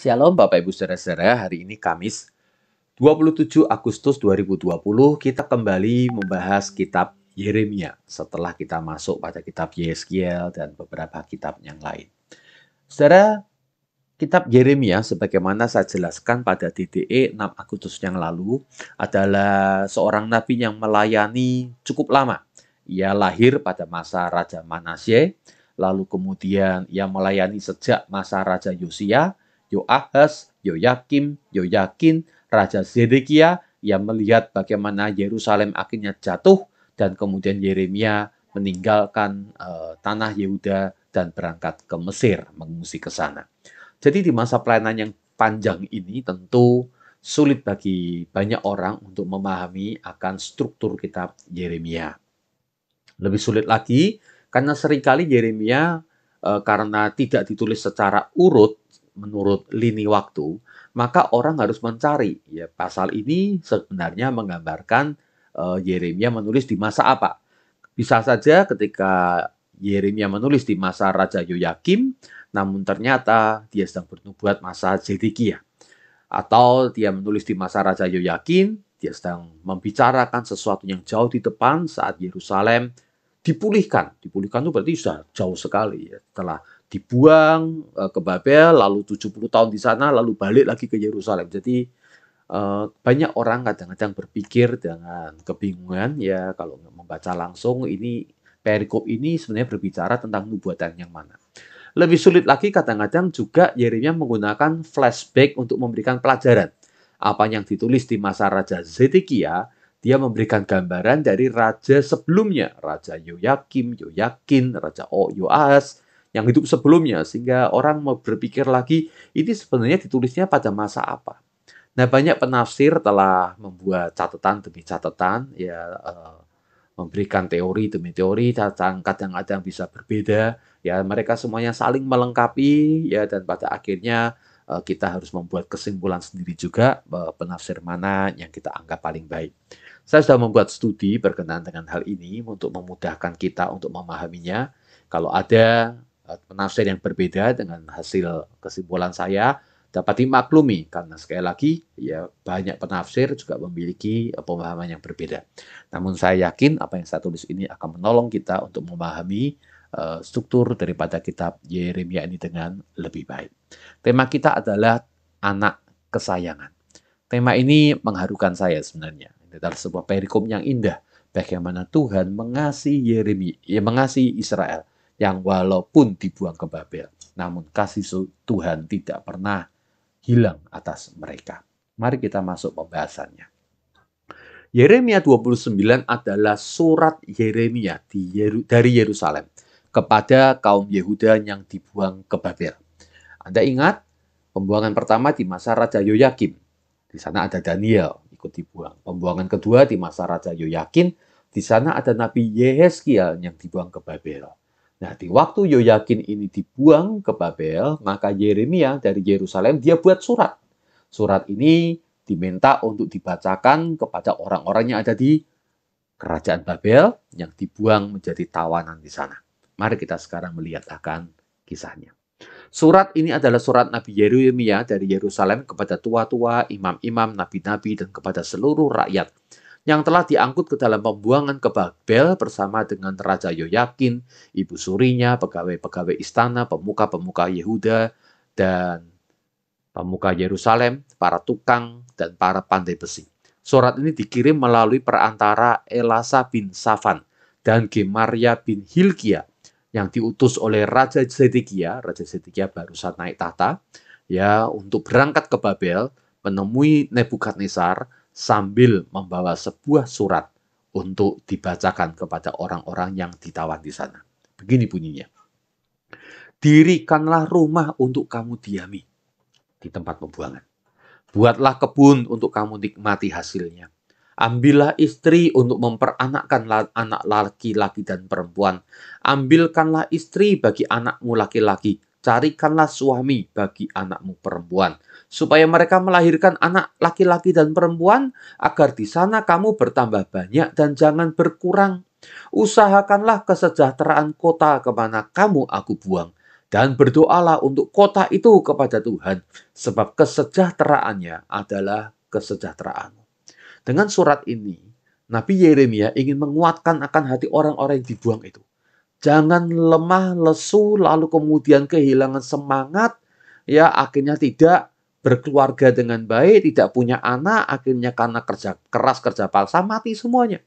Shalom Bapak Ibu Saudara-saudara, hari ini Kamis 27 Agustus 2020 kita kembali membahas kitab Yeremia setelah kita masuk pada kitab Yeskiel dan beberapa kitab yang lain. Saudara, kitab Yeremia sebagaimana saya jelaskan pada DTE 6 Agustus yang lalu adalah seorang nabi yang melayani cukup lama. Ia lahir pada masa Raja Manasye, lalu kemudian ia melayani sejak masa Raja Yosia, Yoahas, Yoyakim, Yoyakin, Raja Zedekia yang melihat bagaimana Yerusalem akhirnya jatuh dan kemudian Yeremia meninggalkan e, tanah Yehuda dan berangkat ke Mesir mengungsi ke sana. Jadi di masa pelayanan yang panjang ini tentu sulit bagi banyak orang untuk memahami akan struktur kitab Yeremia. Lebih sulit lagi karena seringkali Yeremia e, karena tidak ditulis secara urut menurut lini waktu, maka orang harus mencari ya pasal ini sebenarnya menggambarkan uh, Yeremia menulis di masa apa. Bisa saja ketika Yeremia menulis di masa Raja Yoyakim, namun ternyata dia sedang bernubuat masa Zedekia. Atau dia menulis di masa Raja Yoyakim, dia sedang membicarakan sesuatu yang jauh di depan saat Yerusalem dipulihkan. Dipulihkan itu berarti sudah jauh sekali ya, telah dibuang uh, ke Babel, lalu 70 tahun di sana, lalu balik lagi ke Yerusalem. Jadi uh, banyak orang kadang-kadang berpikir dengan kebingungan ya kalau membaca langsung ini perikop ini sebenarnya berbicara tentang nubuatan yang mana. Lebih sulit lagi kadang-kadang juga Yeremia menggunakan flashback untuk memberikan pelajaran. Apa yang ditulis di masa Raja Zedekia, dia memberikan gambaran dari raja sebelumnya, Raja Yoyakim, Yoyakin, Raja O yang hidup sebelumnya sehingga orang mau berpikir lagi ini sebenarnya ditulisnya pada masa apa. Nah, banyak penafsir telah membuat catatan demi catatan ya eh, memberikan teori demi teori, kadang-kadang bisa berbeda ya mereka semuanya saling melengkapi ya dan pada akhirnya eh, kita harus membuat kesimpulan sendiri juga eh, penafsir mana yang kita anggap paling baik. Saya sudah membuat studi berkenaan dengan hal ini untuk memudahkan kita untuk memahaminya. Kalau ada penafsir yang berbeda dengan hasil kesimpulan saya dapat dimaklumi karena sekali lagi ya banyak penafsir juga memiliki eh, pemahaman yang berbeda. Namun saya yakin apa yang saya tulis ini akan menolong kita untuk memahami uh, struktur daripada kitab Yeremia ini dengan lebih baik. Tema kita adalah anak kesayangan. Tema ini mengharukan saya sebenarnya. Ini adalah sebuah perikop yang indah bagaimana Tuhan mengasihi Yeremia, ya mengasihi Israel yang walaupun dibuang ke Babel, namun kasih Tuhan tidak pernah hilang atas mereka. Mari kita masuk pembahasannya. Yeremia 29 adalah surat Yeremia di Yeru, dari Yerusalem kepada kaum Yehuda yang dibuang ke Babel. Anda ingat pembuangan pertama di masa Raja Yoyakim. Di sana ada Daniel ikut dibuang. Pembuangan kedua di masa Raja Yoyakim. di sana ada Nabi Yehezkiel yang dibuang ke Babel. Nah, di waktu Yoyakin ini dibuang ke Babel, maka Yeremia dari Yerusalem dia buat surat. Surat ini diminta untuk dibacakan kepada orang-orang yang ada di kerajaan Babel yang dibuang menjadi tawanan di sana. Mari kita sekarang melihat akan kisahnya. Surat ini adalah surat Nabi Yeremia dari Yerusalem kepada tua-tua, imam-imam, nabi-nabi, dan kepada seluruh rakyat yang telah diangkut ke dalam pembuangan ke Babel bersama dengan Raja Yoyakin, ibu surinya, pegawai-pegawai istana, pemuka-pemuka Yehuda, dan pemuka Yerusalem, para tukang, dan para pandai besi. Surat ini dikirim melalui perantara Elasa bin Safan dan Gemaria bin Hilkia yang diutus oleh Raja Zedekia. Raja Zedekia barusan naik tahta ya untuk berangkat ke Babel menemui Nebukadnezar sambil membawa sebuah surat untuk dibacakan kepada orang-orang yang ditawan di sana. Begini bunyinya. Dirikanlah rumah untuk kamu diami di tempat pembuangan. Buatlah kebun untuk kamu nikmati hasilnya. Ambillah istri untuk memperanakkan anak laki-laki dan perempuan. Ambilkanlah istri bagi anakmu laki-laki carikanlah suami bagi anakmu perempuan, supaya mereka melahirkan anak laki-laki dan perempuan, agar di sana kamu bertambah banyak dan jangan berkurang. Usahakanlah kesejahteraan kota kemana kamu aku buang, dan berdoalah untuk kota itu kepada Tuhan, sebab kesejahteraannya adalah kesejahteraan. Dengan surat ini, Nabi Yeremia ingin menguatkan akan hati orang-orang yang dibuang itu. Jangan lemah, lesu, lalu kemudian kehilangan semangat, ya akhirnya tidak berkeluarga dengan baik, tidak punya anak, akhirnya karena kerja keras kerja paksa mati semuanya.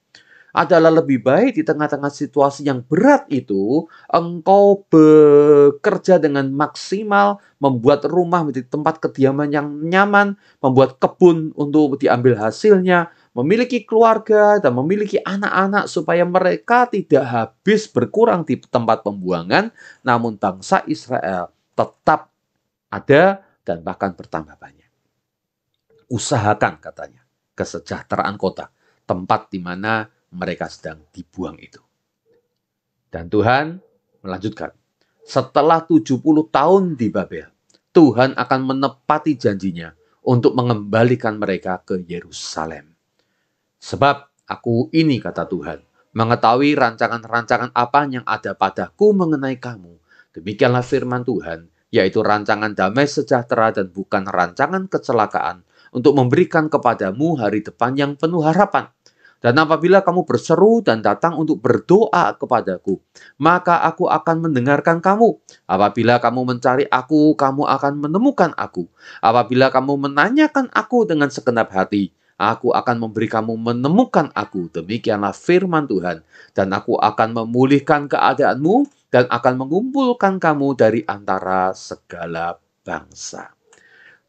Adalah lebih baik di tengah-tengah situasi yang berat itu, engkau bekerja dengan maksimal, membuat rumah menjadi tempat kediaman yang nyaman, membuat kebun untuk diambil hasilnya, memiliki keluarga dan memiliki anak-anak supaya mereka tidak habis berkurang di tempat pembuangan, namun bangsa Israel tetap ada dan bahkan bertambah banyak. Usahakan katanya kesejahteraan kota, tempat di mana mereka sedang dibuang itu. Dan Tuhan melanjutkan, setelah 70 tahun di Babel, Tuhan akan menepati janjinya untuk mengembalikan mereka ke Yerusalem. Sebab aku ini kata Tuhan, mengetahui rancangan-rancangan apa yang ada padaku mengenai kamu. Demikianlah firman Tuhan, yaitu rancangan damai sejahtera dan bukan rancangan kecelakaan untuk memberikan kepadamu hari depan yang penuh harapan. Dan apabila kamu berseru dan datang untuk berdoa kepadaku, maka aku akan mendengarkan kamu. Apabila kamu mencari aku, kamu akan menemukan aku. Apabila kamu menanyakan aku dengan segenap hati, Aku akan memberi kamu menemukan aku, demikianlah firman Tuhan. Dan aku akan memulihkan keadaanmu dan akan mengumpulkan kamu dari antara segala bangsa.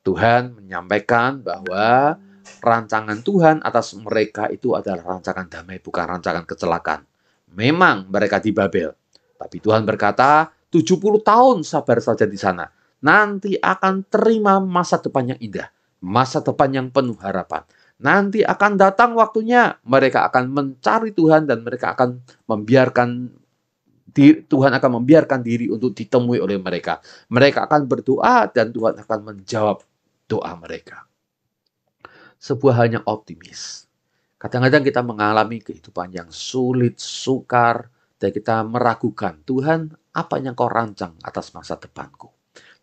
Tuhan menyampaikan bahwa rancangan Tuhan atas mereka itu adalah rancangan damai, bukan rancangan kecelakaan. Memang mereka di Babel, tapi Tuhan berkata, 70 tahun sabar saja di sana. Nanti akan terima masa depan yang indah, masa depan yang penuh harapan Nanti akan datang waktunya mereka akan mencari Tuhan dan mereka akan membiarkan Tuhan akan membiarkan diri untuk ditemui oleh mereka. Mereka akan berdoa dan Tuhan akan menjawab doa mereka. Sebuah hal yang optimis. Kadang-kadang kita mengalami kehidupan yang sulit, sukar, dan kita meragukan, Tuhan apa yang kau rancang atas masa depanku?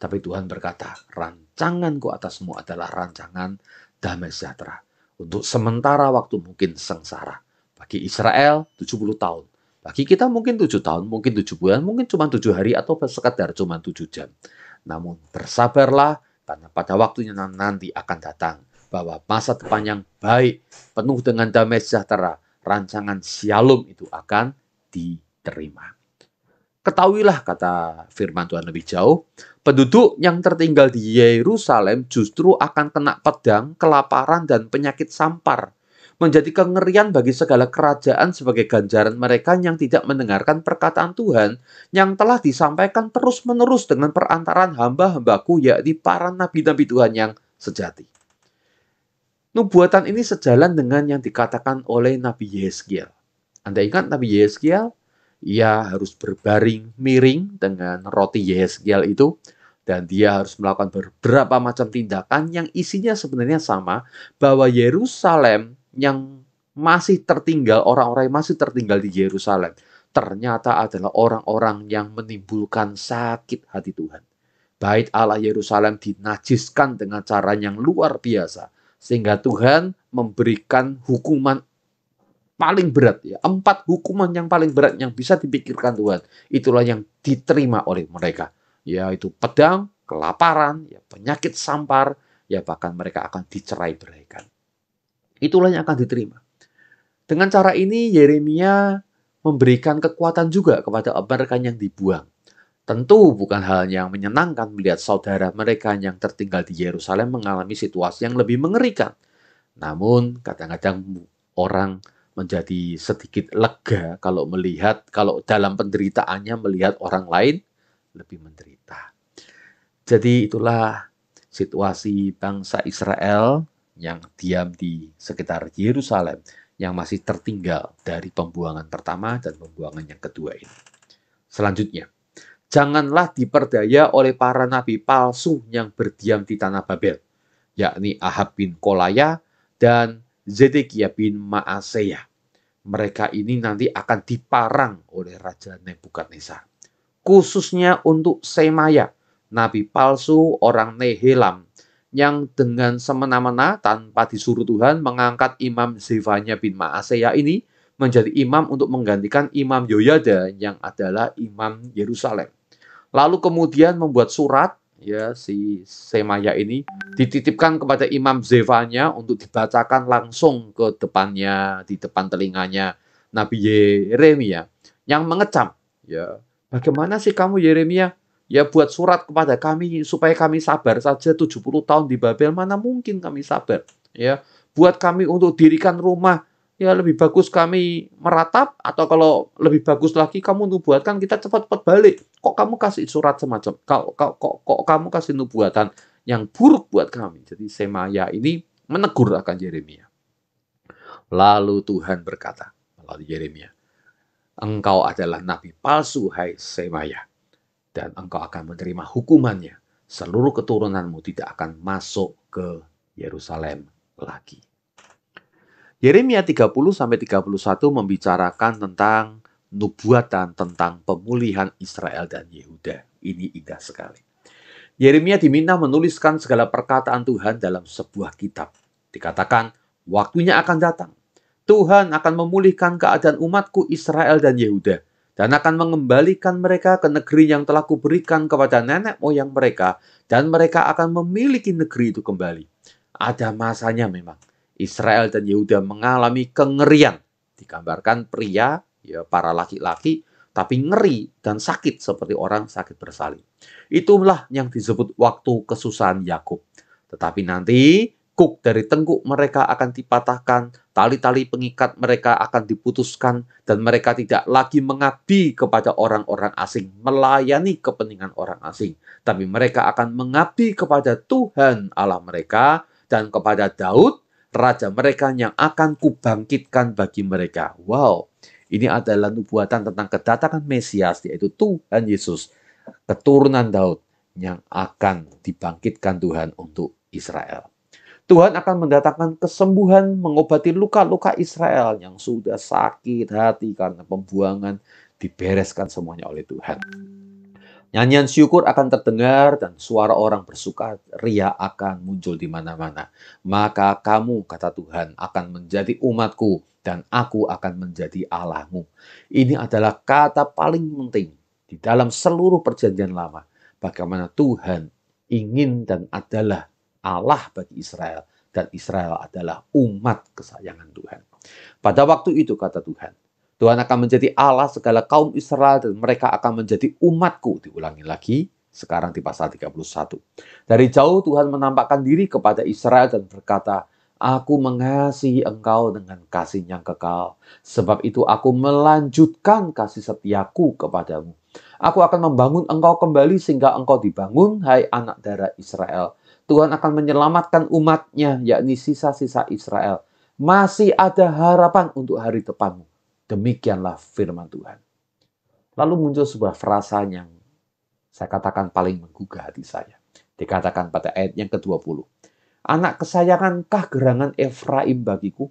Tapi Tuhan berkata, rancanganku atasmu adalah rancangan damai sejahtera untuk sementara waktu mungkin sengsara. Bagi Israel 70 tahun. Bagi kita mungkin 7 tahun, mungkin 7 bulan, mungkin cuma 7 hari atau sekedar cuma 7 jam. Namun bersabarlah karena pada waktunya nanti akan datang bahwa masa depan yang baik, penuh dengan damai sejahtera, rancangan Shalom itu akan diterima. Ketahuilah kata firman Tuhan lebih jauh, penduduk yang tertinggal di Yerusalem justru akan kena pedang, kelaparan, dan penyakit sampar. Menjadi kengerian bagi segala kerajaan sebagai ganjaran mereka yang tidak mendengarkan perkataan Tuhan yang telah disampaikan terus-menerus dengan perantaran hamba-hambaku yakni para nabi-nabi Tuhan yang sejati. Nubuatan ini sejalan dengan yang dikatakan oleh Nabi Yeskiel. Anda ingat Nabi Yeskiel ia harus berbaring miring dengan roti Yehezkiel itu dan dia harus melakukan beberapa macam tindakan yang isinya sebenarnya sama bahwa Yerusalem yang masih tertinggal orang-orang yang masih tertinggal di Yerusalem ternyata adalah orang-orang yang menimbulkan sakit hati Tuhan. Bait Allah Yerusalem dinajiskan dengan cara yang luar biasa sehingga Tuhan memberikan hukuman paling berat ya empat hukuman yang paling berat yang bisa dipikirkan Tuhan itulah yang diterima oleh mereka yaitu pedang kelaparan ya penyakit sampar ya bahkan mereka akan dicerai beraikan itulah yang akan diterima dengan cara ini Yeremia memberikan kekuatan juga kepada mereka yang dibuang Tentu bukan hal yang menyenangkan melihat saudara mereka yang tertinggal di Yerusalem mengalami situasi yang lebih mengerikan. Namun, kadang-kadang orang menjadi sedikit lega kalau melihat kalau dalam penderitaannya melihat orang lain lebih menderita. Jadi itulah situasi bangsa Israel yang diam di sekitar Yerusalem yang masih tertinggal dari pembuangan pertama dan pembuangan yang kedua ini. Selanjutnya, janganlah diperdaya oleh para nabi palsu yang berdiam di tanah Babel, yakni Ahab bin Kolaya dan Zedekia bin Maaseya. Mereka ini nanti akan diparang oleh Raja Nebukadnezar. Khususnya untuk Semaya, nabi palsu orang Nehelam yang dengan semena-mena tanpa disuruh Tuhan mengangkat Imam Zevanya bin Maaseya ini menjadi imam untuk menggantikan Imam Yoyada yang adalah imam Yerusalem. Lalu kemudian membuat surat ya si Semaya ini dititipkan kepada Imam Zevanya untuk dibacakan langsung ke depannya di depan telinganya Nabi Yeremia yang mengecam ya bagaimana sih kamu Yeremia ya buat surat kepada kami supaya kami sabar saja 70 tahun di Babel mana mungkin kami sabar ya buat kami untuk dirikan rumah ya lebih bagus kami meratap atau kalau lebih bagus lagi kamu nubuatkan kita cepat-cepat balik kok kamu kasih surat semacam Kau kok, kok, kok kamu kasih nubuatan yang buruk buat kami jadi Semaya ini menegur akan Yeremia lalu Tuhan berkata melalui Yeremia engkau adalah nabi palsu hai Semaya dan engkau akan menerima hukumannya seluruh keturunanmu tidak akan masuk ke Yerusalem lagi Yeremia 30 sampai 31 membicarakan tentang nubuatan tentang pemulihan Israel dan Yehuda. Ini indah sekali. Yeremia diminta menuliskan segala perkataan Tuhan dalam sebuah kitab. Dikatakan, waktunya akan datang. Tuhan akan memulihkan keadaan umatku Israel dan Yehuda dan akan mengembalikan mereka ke negeri yang telah kuberikan kepada nenek moyang mereka dan mereka akan memiliki negeri itu kembali. Ada masanya memang. Israel dan Yehuda mengalami kengerian. Digambarkan pria, ya para laki-laki, tapi ngeri dan sakit seperti orang sakit bersalin. Itulah yang disebut waktu kesusahan Yakub. Tetapi nanti kuk dari tengkuk mereka akan dipatahkan, tali-tali pengikat mereka akan diputuskan, dan mereka tidak lagi mengabdi kepada orang-orang asing, melayani kepentingan orang asing. Tapi mereka akan mengabdi kepada Tuhan Allah mereka dan kepada Daud raja mereka yang akan kubangkitkan bagi mereka. Wow, ini adalah nubuatan tentang kedatangan Mesias, yaitu Tuhan Yesus, keturunan Daud yang akan dibangkitkan Tuhan untuk Israel. Tuhan akan mendatangkan kesembuhan, mengobati luka-luka Israel yang sudah sakit hati karena pembuangan, dibereskan semuanya oleh Tuhan. Nyanyian syukur akan terdengar dan suara orang bersuka ria akan muncul di mana-mana. Maka kamu, kata Tuhan, akan menjadi umatku dan aku akan menjadi Allahmu. Ini adalah kata paling penting di dalam seluruh perjanjian lama. Bagaimana Tuhan ingin dan adalah Allah bagi Israel. Dan Israel adalah umat kesayangan Tuhan. Pada waktu itu, kata Tuhan, Tuhan akan menjadi Allah segala kaum Israel dan mereka akan menjadi umatku. Diulangi lagi, sekarang di pasal 31. Dari jauh Tuhan menampakkan diri kepada Israel dan berkata, Aku mengasihi engkau dengan kasih yang kekal. Sebab itu aku melanjutkan kasih setiaku kepadamu. Aku akan membangun engkau kembali sehingga engkau dibangun, hai anak darah Israel. Tuhan akan menyelamatkan umatnya, yakni sisa-sisa Israel. Masih ada harapan untuk hari depanmu Demikianlah firman Tuhan. Lalu muncul sebuah frasa yang saya katakan paling menggugah hati saya. Dikatakan pada ayat yang ke-20. Anak kesayangankah gerangan Efraim bagiku?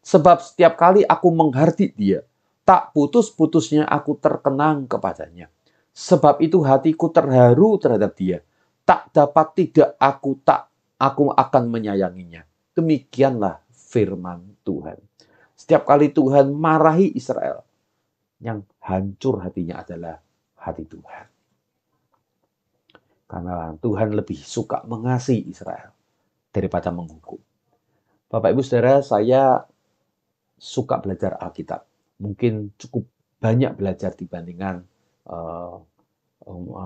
Sebab setiap kali aku menghardik dia, tak putus-putusnya aku terkenang kepadanya. Sebab itu hatiku terharu terhadap dia. Tak dapat tidak aku tak aku akan menyayanginya. Demikianlah firman Tuhan. Setiap kali Tuhan marahi Israel, yang hancur hatinya adalah hati Tuhan. Karena Tuhan lebih suka mengasihi Israel daripada menghukum. Bapak Ibu Saudara, saya suka belajar Alkitab. Mungkin cukup banyak belajar dibandingkan uh,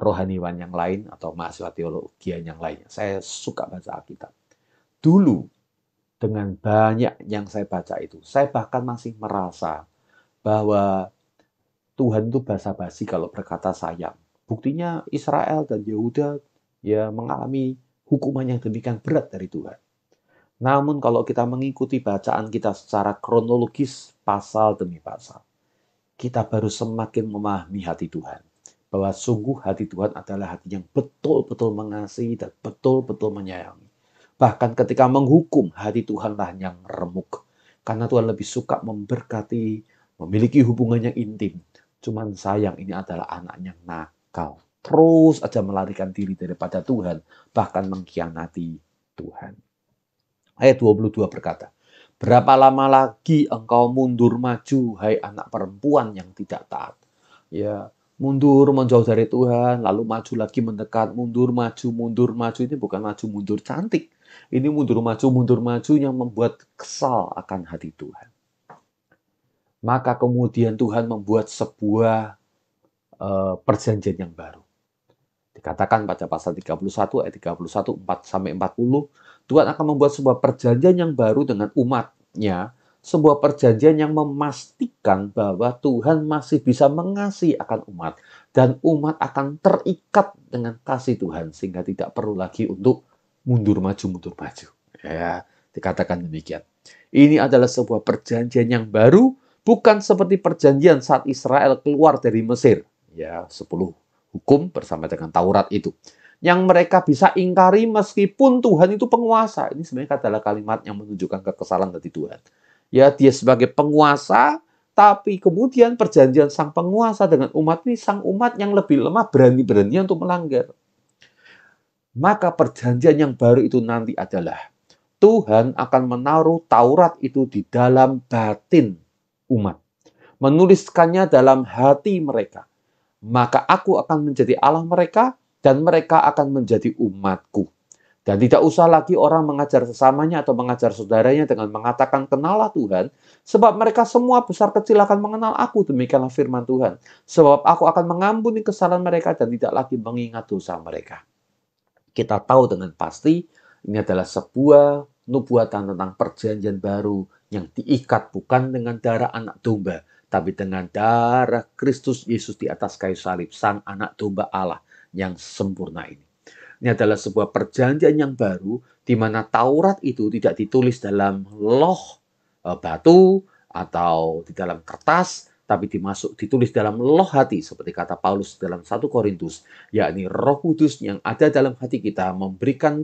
rohaniwan yang lain atau mahasiswa teologi yang lain. Saya suka baca Alkitab. Dulu dengan banyak yang saya baca itu. Saya bahkan masih merasa bahwa Tuhan itu basa-basi kalau berkata sayang. Buktinya Israel dan Yehuda ya mengalami hukuman yang demikian berat dari Tuhan. Namun kalau kita mengikuti bacaan kita secara kronologis pasal demi pasal, kita baru semakin memahami hati Tuhan. Bahwa sungguh hati Tuhan adalah hati yang betul-betul mengasihi dan betul-betul menyayangi. Bahkan ketika menghukum, hati Tuhanlah yang remuk. Karena Tuhan lebih suka memberkati, memiliki hubungan yang intim. Cuman sayang ini adalah anak yang nakal. Terus aja melarikan diri daripada Tuhan, bahkan mengkhianati Tuhan. Ayat 22 berkata, Berapa lama lagi engkau mundur maju, hai anak perempuan yang tidak taat? Ya, mundur menjauh dari Tuhan, lalu maju lagi mendekat, mundur maju, mundur maju. Ini bukan maju mundur cantik. Ini mundur maju, mundur maju yang membuat kesal akan hati Tuhan. Maka kemudian Tuhan membuat sebuah uh, perjanjian yang baru. Dikatakan pada pasal 31 ayat 31 4 sampai 40, Tuhan akan membuat sebuah perjanjian yang baru dengan umatnya, sebuah perjanjian yang memastikan bahwa Tuhan masih bisa mengasihi akan umat dan umat akan terikat dengan kasih Tuhan sehingga tidak perlu lagi untuk mundur maju mundur maju. Ya, dikatakan demikian. Ini adalah sebuah perjanjian yang baru, bukan seperti perjanjian saat Israel keluar dari Mesir. Ya, sepuluh hukum bersama dengan Taurat itu. Yang mereka bisa ingkari meskipun Tuhan itu penguasa. Ini sebenarnya adalah kalimat yang menunjukkan kekesalan dari Tuhan. Ya, dia sebagai penguasa, tapi kemudian perjanjian sang penguasa dengan umat ini, sang umat yang lebih lemah berani-berani untuk melanggar maka perjanjian yang baru itu nanti adalah Tuhan akan menaruh Taurat itu di dalam batin umat, menuliskannya dalam hati mereka. Maka aku akan menjadi Allah mereka, dan mereka akan menjadi umatku. Dan tidak usah lagi orang mengajar sesamanya atau mengajar saudaranya dengan mengatakan kenalah Tuhan, sebab mereka semua besar kecil akan mengenal aku, demikianlah firman Tuhan. Sebab aku akan mengampuni kesalahan mereka dan tidak lagi mengingat dosa mereka kita tahu dengan pasti ini adalah sebuah nubuatan tentang perjanjian baru yang diikat bukan dengan darah anak domba, tapi dengan darah Kristus Yesus di atas kayu salib, sang anak domba Allah yang sempurna ini. Ini adalah sebuah perjanjian yang baru, di mana Taurat itu tidak ditulis dalam loh eh, batu atau di dalam kertas, tapi dimasuk ditulis dalam loh hati seperti kata Paulus dalam 1 Korintus, yakni Roh Kudus yang ada dalam hati kita memberikan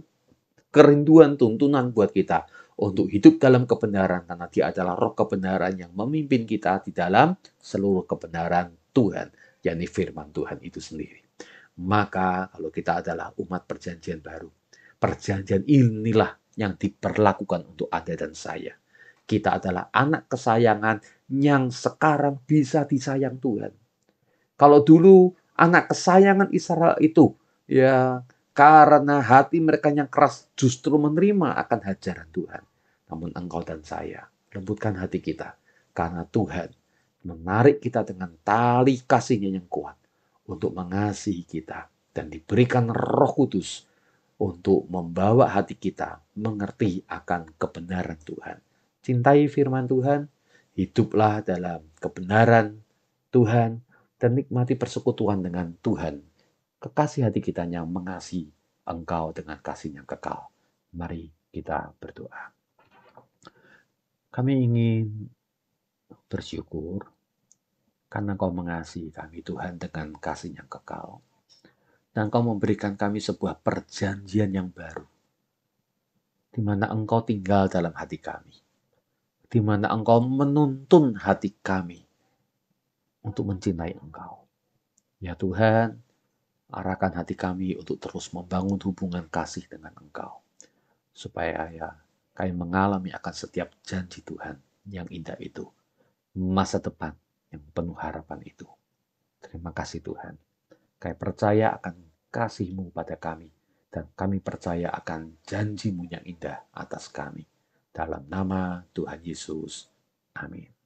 kerinduan tuntunan buat kita untuk hidup dalam kebenaran karena dia adalah roh kebenaran yang memimpin kita di dalam seluruh kebenaran Tuhan, yakni firman Tuhan itu sendiri. Maka kalau kita adalah umat perjanjian baru, perjanjian inilah yang diperlakukan untuk Anda dan saya. Kita adalah anak kesayangan yang sekarang bisa disayang Tuhan. Kalau dulu anak kesayangan Israel itu ya karena hati mereka yang keras justru menerima akan hajaran Tuhan. Namun engkau dan saya lembutkan hati kita karena Tuhan menarik kita dengan tali kasihnya yang kuat untuk mengasihi kita dan diberikan Roh Kudus untuk membawa hati kita mengerti akan kebenaran Tuhan. Cintai firman Tuhan, Hiduplah dalam kebenaran Tuhan dan nikmati persekutuan dengan Tuhan. Kekasih hati kita yang mengasihi engkau dengan kasih yang kekal. Mari kita berdoa. Kami ingin bersyukur karena engkau mengasihi kami Tuhan dengan kasih yang kekal. Dan engkau memberikan kami sebuah perjanjian yang baru. Di mana engkau tinggal dalam hati kami di mana Engkau menuntun hati kami untuk mencintai Engkau. Ya Tuhan, arahkan hati kami untuk terus membangun hubungan kasih dengan Engkau. Supaya ya, kami mengalami akan setiap janji Tuhan yang indah itu. Masa depan yang penuh harapan itu. Terima kasih Tuhan. Kami percaya akan kasih-Mu pada kami. Dan kami percaya akan janji-Mu yang indah atas kami. Dalam nama Tuhan Yesus. Amin.